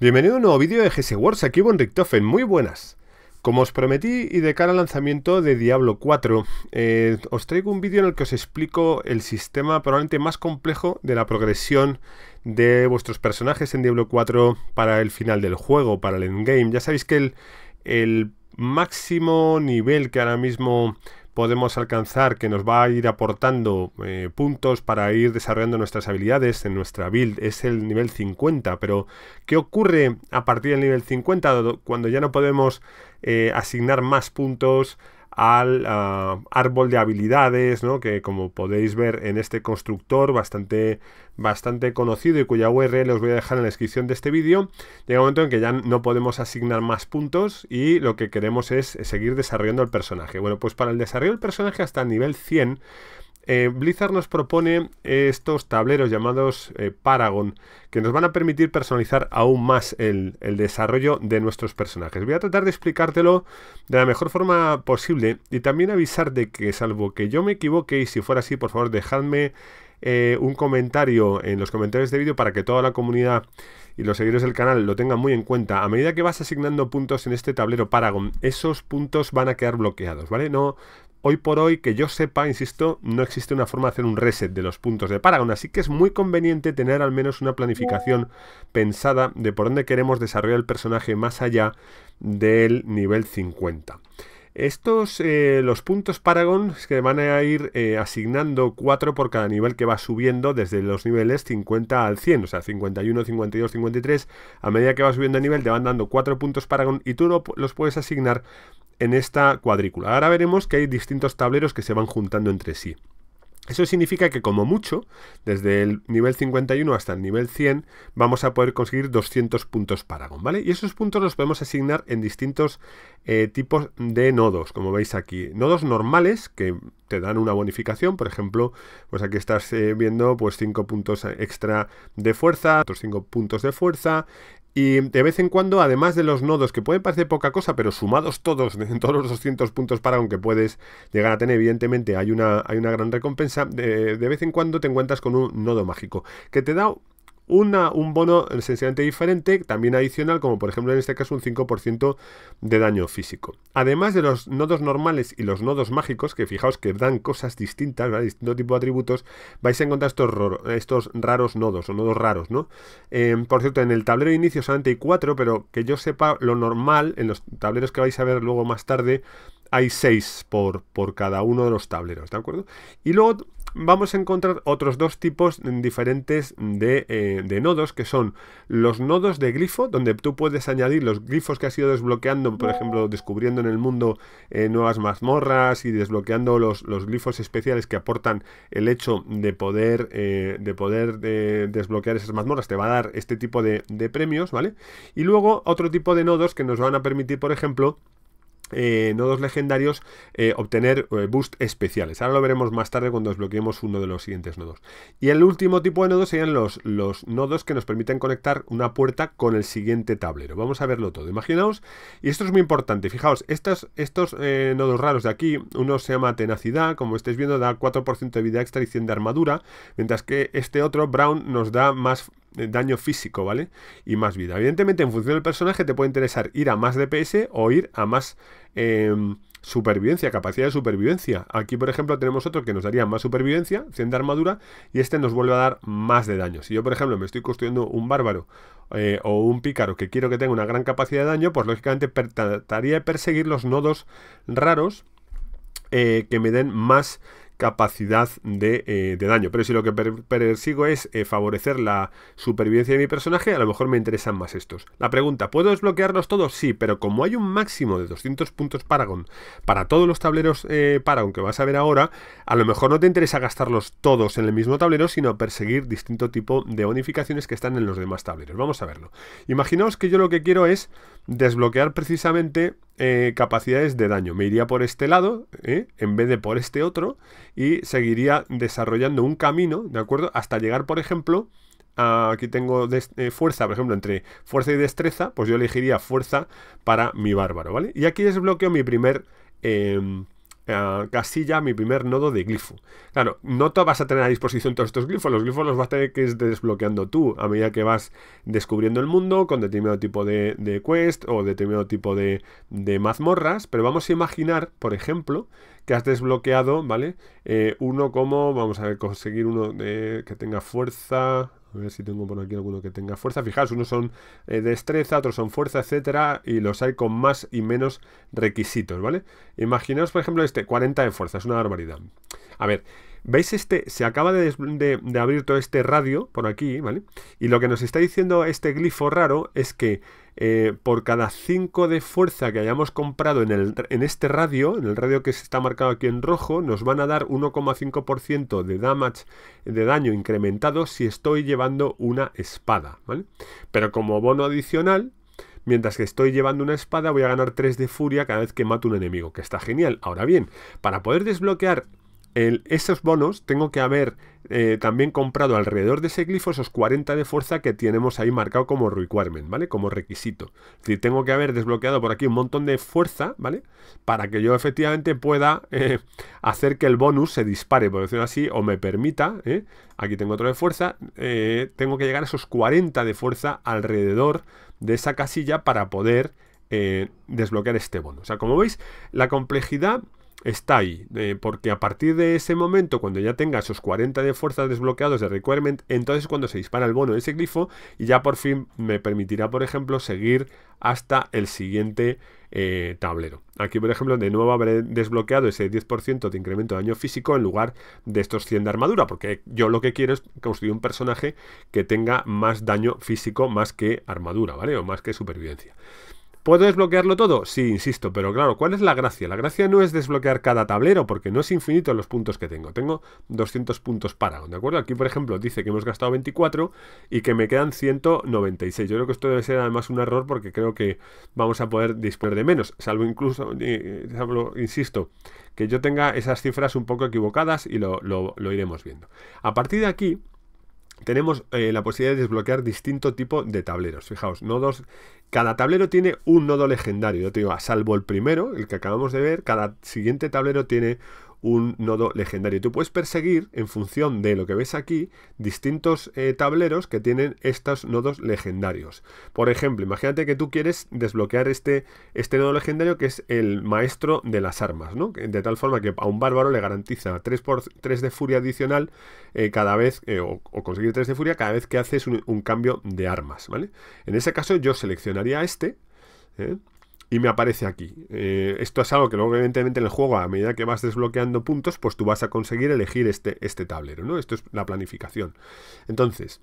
Bienvenido a un nuevo vídeo de GS Wars, aquí Von Richtofen, muy buenas. Como os prometí y de cara al lanzamiento de Diablo 4, eh, os traigo un vídeo en el que os explico el sistema probablemente más complejo de la progresión de vuestros personajes en Diablo 4 para el final del juego, para el endgame. Ya sabéis que el máximo nivel que ahora mismo podemos alcanzar que nos va a ir aportando eh, puntos para ir desarrollando nuestras habilidades en nuestra build es el nivel 50, pero ¿qué ocurre a partir del nivel 50 cuando ya no podemos eh, asignar más puntos? al ah, árbol de habilidades, ¿no? que como podéis ver en este constructor bastante, bastante conocido y cuya URL os voy a dejar en la descripción de este vídeo, llega un momento en que ya no podemos asignar más puntos y lo que queremos es seguir desarrollando el personaje. Bueno, pues para el desarrollo del personaje hasta el nivel 100 eh, Blizzard nos propone eh, estos tableros llamados eh, Paragon, que nos van a permitir personalizar aún más el, desarrollo de nuestros personajes. Voy a tratar de explicártelo de la mejor forma posible y también avisar de que salvo que yo me equivoque y si fuera así, por favor, dejadme un comentario en los comentarios de vídeo para que toda la comunidad y los seguidores del canal lo tengan muy en cuenta. A medida que vas asignando puntos en este tablero Paragon, esos puntos van a quedar bloqueados, ¿vale? No, hoy por hoy, que yo sepa, insisto, no existe una forma de hacer un reset de los puntos de Paragon, así que es muy conveniente tener al menos una planificación pensada de por dónde queremos desarrollar el personaje más allá del nivel 50. Estos, eh, los puntos Paragon que van a ir eh, asignando 4 por cada nivel que va subiendo desde los niveles 50 al 100, o sea, 51, 52, 53. A medida que vas subiendo de nivel te van dando 4 puntos Paragon y tú los puedes asignar en esta cuadrícula. Ahora veremos que hay distintos tableros que se van juntando entre sí. Eso significa que como mucho, desde el nivel 51 hasta el nivel 100, vamos a poder conseguir 200 puntos Paragon, ¿vale? Y esos puntos los podemos asignar en distintos eh, tipos de nodos, como veis aquí. Nodos normales, que te dan una bonificación, por ejemplo, pues aquí estás eh, viendo pues 5 puntos extra de fuerza, otros 5 puntos de fuerza, y de vez en cuando, además de los nodos, que pueden parecer poca cosa, pero sumados todos, en todos los 200 puntos para aunque puedes llegar a tener, evidentemente hay una, hay una gran recompensa, de, de vez en cuando te encuentras con un nodo mágico, que te da un bono esencialmente diferente, también adicional, como por ejemplo en este caso un 5% de daño físico. Además de los nodos normales y los nodos mágicos, que fijaos que dan cosas distintas, distintos distinto tipo de atributos, vais a encontrar estos, raros nodos o nodos raros, ¿no? Eh, por cierto, en el tablero de inicio solamente hay 4, pero que yo sepa lo normal, en los tableros que vais a ver luego más tarde, hay seis por, por cada uno de los tableros, ¿de acuerdo? Y luego vamos a encontrar otros dos tipos diferentes de, eh, de, nodos, que son los nodos de glifo, donde tú puedes añadir los glifos que has ido desbloqueando, por ejemplo, descubriendo en el mundo eh, nuevas mazmorras y desbloqueando los, los, glifos especiales que aportan el hecho de poder, eh, de poder desbloquear esas mazmorras, te va a dar este tipo de, de premios, ¿vale? Y luego otro tipo de nodos que nos van a permitir, por ejemplo, eh, nodos legendarios eh, obtener eh, boost especiales. Ahora lo veremos más tarde cuando desbloqueemos uno de los siguientes nodos. Y el último tipo de nodos serían los, los nodos que nos permiten conectar una puerta con el siguiente tablero. Vamos a verlo todo. Imaginaos, y esto es muy importante, fijaos, estos, estos nodos raros de aquí, uno se llama tenacidad, como estáis viendo da 4% de vida extra y 100 de armadura, mientras que este otro, Brown, nos da más daño físico, ¿vale? Y más vida. Evidentemente, en función del personaje, te puede interesar ir a más DPS o ir a más em, supervivencia, capacidad de supervivencia. Aquí, por ejemplo, tenemos otro que nos daría más supervivencia, 100 de armadura, y este nos vuelve a dar más de daño. Si yo, por ejemplo, me estoy construyendo un bárbaro eh, o un pícaro que quiero que tenga una gran capacidad de daño, pues lógicamente trataría de perseguir los nodos raros eh, que me den más capacidad eh, de, daño. Pero si lo que persigo es eh, favorecer la supervivencia de mi personaje, a lo mejor me interesan más estos. La pregunta, ¿puedo desbloquearlos todos? Sí, pero como hay un máximo de 200 puntos Paragon para todos los tableros para eh, Paragon que vas a ver ahora, a lo mejor no te interesa gastarlos todos en el mismo tablero, sino perseguir distinto tipo de bonificaciones que están en los demás tableros. Vamos a verlo. Imaginaos que yo lo que quiero es desbloquear precisamente eh, capacidades de daño. Me iría por este lado, ¿eh? en vez de por este otro, y seguiría desarrollando un camino, ¿de acuerdo? Hasta llegar, por ejemplo, aquí tengo eh, fuerza, por ejemplo, entre fuerza y destreza, pues yo elegiría fuerza para mi bárbaro, ¿vale? Y aquí desbloqueo mi primer... Em, casilla eh, mi primer nodo de glifo. Claro, no vas a tener a disposición todos estos glifos, los glifos los vas a tener que ir desbloqueando tú a medida que vas descubriendo el mundo con determinado tipo de, quest o determinado tipo de, mazmorras, pero vamos a imaginar, por ejemplo, que has desbloqueado, ¿vale? Eh, uno como, vamos a conseguir uno eh, que tenga fuerza, a ver si tengo por aquí alguno que tenga fuerza. Fijaos, unos son eh, destreza, otros son fuerza, etcétera, y los hay con más y menos requisitos, ¿vale? Imaginaos, por ejemplo, este, 40 de fuerza, es una barbaridad. A ver, ¿Veis este? Se acaba de, abrir todo este radio por aquí, ¿vale? Y lo que nos está diciendo este glifo raro es que eh, por cada 5 de fuerza que hayamos comprado en, en este radio, en el radio que está marcado aquí en rojo, nos van a dar 1,5% de damage, de daño incrementado si estoy llevando una espada, ¿vale? Pero como bono adicional, Mientras que estoy llevando una espada voy a ganar 3 de furia cada vez que mato un enemigo, que está genial. Ahora bien, para poder desbloquear esos bonos tengo que haber eh, también comprado alrededor de ese glifo esos 40 de fuerza que tenemos ahí marcado como requirement, ¿vale? Como requisito. Es decir, tengo que haber desbloqueado por aquí un montón de fuerza, ¿vale? Para que yo efectivamente pueda eh, hacer que el bonus se dispare, por decirlo así, o me permita, ¿eh? aquí tengo otro de fuerza, eh, tengo que llegar a esos 40 de fuerza alrededor de esa casilla para poder desbloquear este bono. O sea, como veis, la complejidad está ahí, porque a partir de ese momento, cuando ya tenga esos 40 de fuerza desbloqueados de requirement, entonces cuando se dispara el bono de ese glifo y ya por fin me permitirá, por ejemplo, seguir hasta el siguiente eh, tablero. Aquí, por ejemplo, de nuevo habré desbloqueado ese 10% de incremento de daño físico en lugar de estos 100 de armadura, porque yo lo que quiero es construir un personaje que tenga más daño físico más que armadura, ¿vale? O más que supervivencia. ¿Puedo desbloquearlo todo? Sí, insisto, pero claro, ¿cuál es la gracia? La gracia no es desbloquear cada tablero, porque no es infinito los puntos que tengo. Tengo 200 puntos para, ¿de acuerdo? Aquí, por ejemplo, dice que hemos gastado 24 y que me quedan 196. Yo creo que esto debe ser además un error porque creo que vamos a poder disponer de menos, salvo incluso, eh, eh, insisto, que yo tenga esas cifras un poco equivocadas y lo iremos viendo. A partir de aquí, tenemos eh, la posibilidad de desbloquear distinto tipo de tableros. Fijaos, nodos. Cada tablero tiene un nodo legendario. Yo te digo, a salvo el primero, el que acabamos de ver, cada siguiente tablero tiene un nodo legendario. Tú puedes perseguir, en función de lo que ves aquí, distintos eh, tableros que tienen estos nodos legendarios. Por ejemplo, imagínate que tú quieres desbloquear este, este nodo legendario que es el maestro de las armas, ¿no? De tal forma que a un bárbaro le garantiza 3, por, 3 de furia adicional eh, cada vez, eh, o, conseguir 3 de furia cada vez que haces un, cambio de armas, ¿vale? En ese caso yo seleccionaría este, y me aparece aquí. Eh, esto es algo que luego, evidentemente, en el juego, a medida que vas desbloqueando puntos, pues tú vas a conseguir elegir este, este tablero, ¿no? Esto es la planificación. Entonces,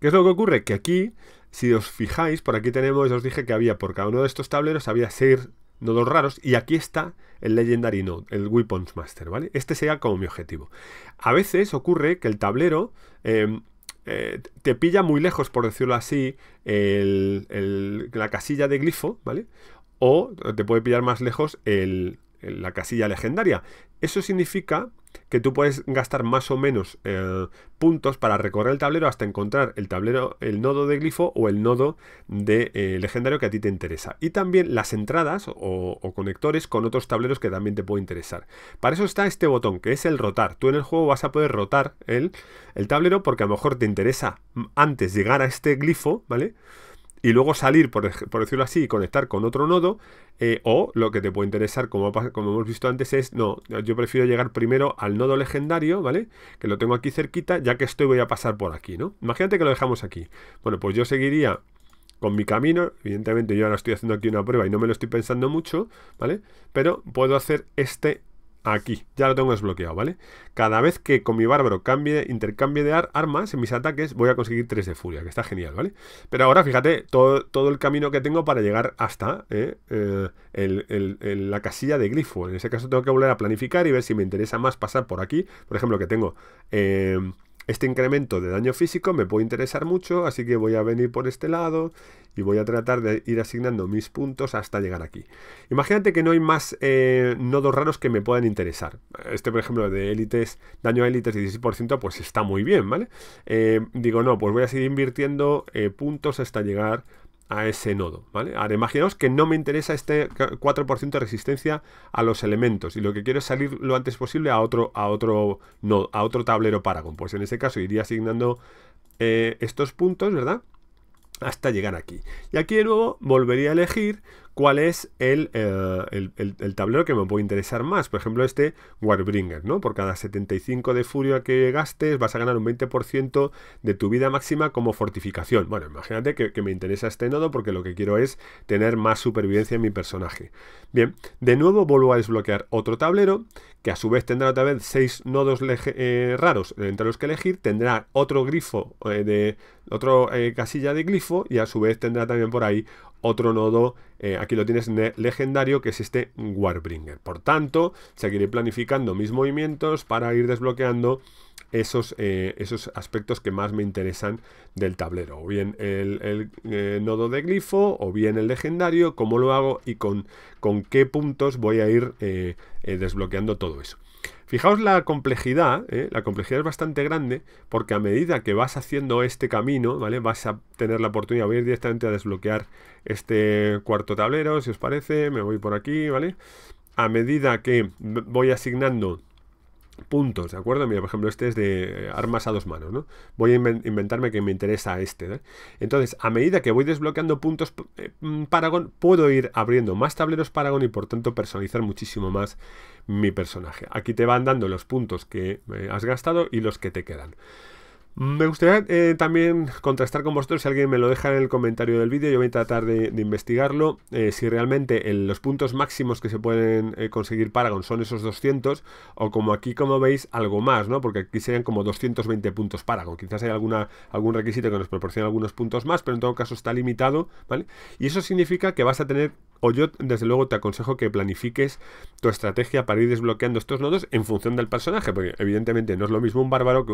¿qué es lo que ocurre? Que aquí, si os fijáis, por aquí tenemos, os dije que había por cada uno de estos tableros, había seis nodos raros, y aquí está el Legendary Node, el Weapons Master, ¿vale? Este sería como mi objetivo. A veces ocurre que el tablero... Em, eh, te pilla muy lejos, por decirlo así, la casilla de glifo, ¿vale? O te puede pillar más lejos la casilla legendaria. Eso significa que tú puedes gastar más o menos eh, puntos para recorrer el tablero hasta encontrar el tablero, el nodo de glifo o el nodo de eh, legendario que a ti te interesa. Y también las entradas o, conectores con otros tableros que también te puede interesar. Para eso está este botón, que es el rotar. Tú en el juego vas a poder rotar el, el tablero porque a lo mejor te interesa antes llegar a este glifo, ¿vale? y luego salir, por, decirlo así, y conectar con otro nodo, eh, o lo que te puede interesar, como, como hemos visto antes, es, no, yo prefiero llegar primero al nodo legendario, ¿vale? Que lo tengo aquí cerquita, ya que estoy voy a pasar por aquí, ¿no? Imagínate que lo dejamos aquí. Bueno, pues yo seguiría con mi camino. Evidentemente yo ahora estoy haciendo aquí una prueba y no me lo estoy pensando mucho, ¿vale? Pero puedo hacer este Aquí, ya lo tengo desbloqueado, ¿vale? Cada vez que con mi bárbaro cambie, intercambie de armas en mis ataques, voy a conseguir 3 de furia, que está genial, ¿vale? Pero ahora, fíjate, todo, todo el camino que tengo para llegar hasta ¿eh? Eh, la casilla de grifo. En ese caso tengo que volver a planificar y ver si me interesa más pasar por aquí. Por ejemplo, que tengo... Eh, este incremento de daño físico me puede interesar mucho, así que voy a venir por este lado y voy a tratar de ir asignando mis puntos hasta llegar aquí. Imagínate que no hay más eh, nodos raros que me puedan interesar. Este, por ejemplo, de élites, daño a élites 16%, pues está muy bien, ¿vale? Eh, digo, no, pues voy a seguir invirtiendo eh, puntos hasta llegar a ese nodo, ¿vale? Ahora imaginaos que no me interesa este 4% de resistencia a los elementos y lo que quiero es salir lo antes posible a otro, a otro, nodo, a otro tablero Paragon. Pues en ese caso iría asignando eh, estos puntos, ¿verdad? Hasta llegar aquí. Y aquí de nuevo volvería a elegir cuál es eh, el, tablero que me puede interesar más. Por ejemplo, este Warbringer, ¿no? Por cada 75 de furia que gastes vas a ganar un 20% de tu vida máxima como fortificación. Bueno, imagínate que, me interesa este nodo porque lo que quiero es tener más supervivencia en mi personaje. Bien, de nuevo vuelvo a desbloquear otro tablero que a su vez tendrá otra vez 6 nodos eh, raros eh, entre los que elegir. Tendrá otro grifo de... Otro casilla de glifo y a su vez tendrá también por ahí otro nodo, eh, aquí lo tienes legendario, que es este Warbringer. Por tanto, seguiré planificando mis movimientos para ir desbloqueando esos, eh, esos aspectos que más me interesan del tablero. O bien el, eh, nodo de glifo, o bien el legendario, cómo lo hago y con, con qué puntos voy a ir desbloqueando todo eso. Fijaos la complejidad, ¿eh? la complejidad es bastante grande porque a medida que vas haciendo este camino, ¿vale? Vas a tener la oportunidad, de ir directamente a desbloquear este cuarto tablero, si os parece, me voy por aquí, ¿vale? A medida que voy asignando puntos, ¿de acuerdo? Mira, por ejemplo, este es de eh, armas a dos manos, ¿no? Voy a inventarme que me interesa este, ¿eh? Entonces, a medida que voy desbloqueando puntos eh, mm, Paragon, puedo ir abriendo más tableros Paragon y por tanto personalizar muchísimo más mi personaje. Aquí te van dando los puntos que has gastado y los que te quedan. Me gustaría eh, también contrastar con vosotros, si alguien me lo deja en el comentario del vídeo, yo voy a tratar de, investigarlo, eh, si realmente los puntos máximos que se pueden conseguir eh, conseguir Paragon son esos 200, o como aquí, como veis, algo más, ¿no? Porque aquí serían como 220 puntos Paragon, quizás hay alguna, algún requisito que nos proporcione algunos puntos más, pero en todo caso está limitado, ¿vale? Y eso significa que vas a tener o yo desde luego te aconsejo que planifiques tu estrategia para ir desbloqueando estos nodos en función del personaje, porque evidentemente no es lo mismo un bárbaro que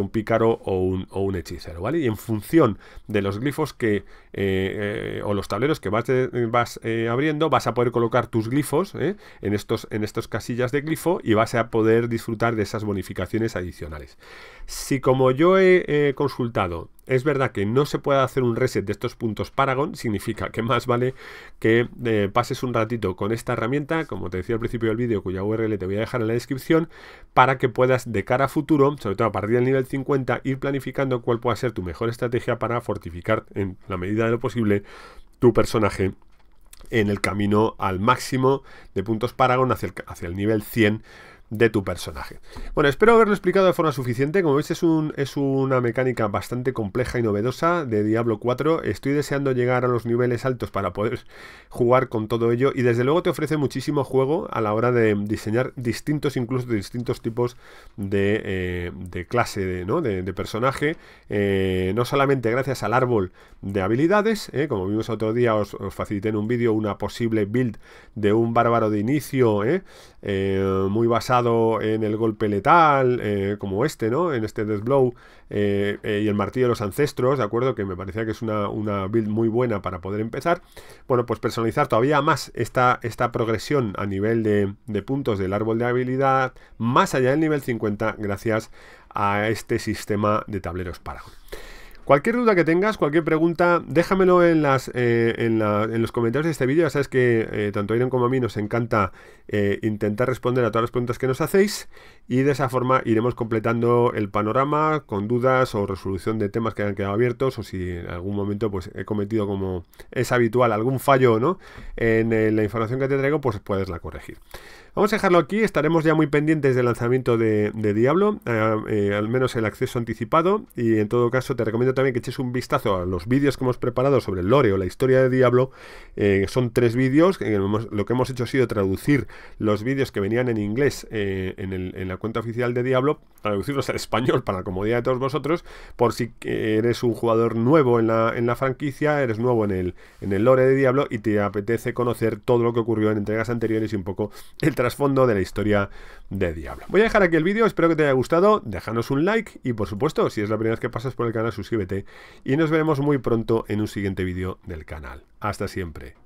un, pícaro o un, hechicero, ¿vale? Y en función de los glifos que, eh, eh, o los tableros que vas, eh, abriendo, vas a poder colocar tus glifos en, estos, en estas casillas de glifo y vas a poder disfrutar de esas bonificaciones adicionales. Si como yo he consultado, es verdad que no se puede hacer un reset de estos puntos Paragon, significa que más vale que eh, pases un ratito con esta herramienta, como te decía al principio del vídeo, cuya URL te voy a dejar en la descripción, para que puedas de cara a futuro, sobre todo a partir del nivel 50, ir planificando cuál pueda ser tu mejor estrategia para fortificar en la medida de lo posible tu personaje en el camino al máximo de puntos Paragon hacia el, hacia el nivel 100 de tu personaje. Bueno, espero haberlo explicado de forma suficiente. Como veis, es, un, es una mecánica bastante compleja y novedosa de Diablo 4. Estoy deseando llegar a los niveles altos para poder jugar con todo ello. Y desde luego te ofrece muchísimo juego a la hora de diseñar distintos, incluso distintos tipos eh, de, clase, de, ¿no? de, personaje. Eh, no solamente gracias al árbol de habilidades, ¿eh? como vimos otro día, os, os facilité en un vídeo una posible build de un bárbaro de inicio, muy basado en el golpe letal, eh, como este, ¿no? En este Death eh, eh, y el martillo de los ancestros, ¿de acuerdo? Que me parecía que es una, una build muy buena para poder empezar. Bueno, pues personalizar todavía más esta, esta progresión a nivel de, de puntos del árbol de habilidad, más allá del nivel 50, gracias a este sistema de tableros Paragon. Cualquier duda que tengas, cualquier pregunta, déjamelo en, las, eh, en, los comentarios de este vídeo. Ya sabes que eh, tanto Iron como a mí nos encanta eh, intentar responder a todas las preguntas que nos hacéis y de esa forma iremos completando el panorama con dudas o resolución de temas que han quedado abiertos o si en algún momento pues, he cometido, como es habitual, algún fallo en la información que te traigo, pues puedes la corregir. Vamos a dejarlo aquí, estaremos ya muy pendientes del lanzamiento de Diablo, al menos el acceso anticipado y en todo caso te recomiendo también que eches un vistazo a los vídeos que hemos preparado sobre el lore o la historia de Diablo. Eh, son tres vídeos. lo que hemos hecho ha sido traducir los vídeos que venían en inglés eh, en, la cuenta oficial de Diablo, traducirlos al español para la comodidad de todos vosotros, por si eres un jugador nuevo en la, franquicia, eres nuevo en el, en el lore de Diablo y te apetece conocer todo lo que ocurrió en entregas anteriores y un poco el trasfondo de la historia de Diablo. Voy a dejar aquí el vídeo, espero que te haya gustado, déjanos un like y por supuesto, si es la primera vez que pasas por el canal, suscríbete y nos veremos muy pronto en un siguiente vídeo del canal. Hasta siempre.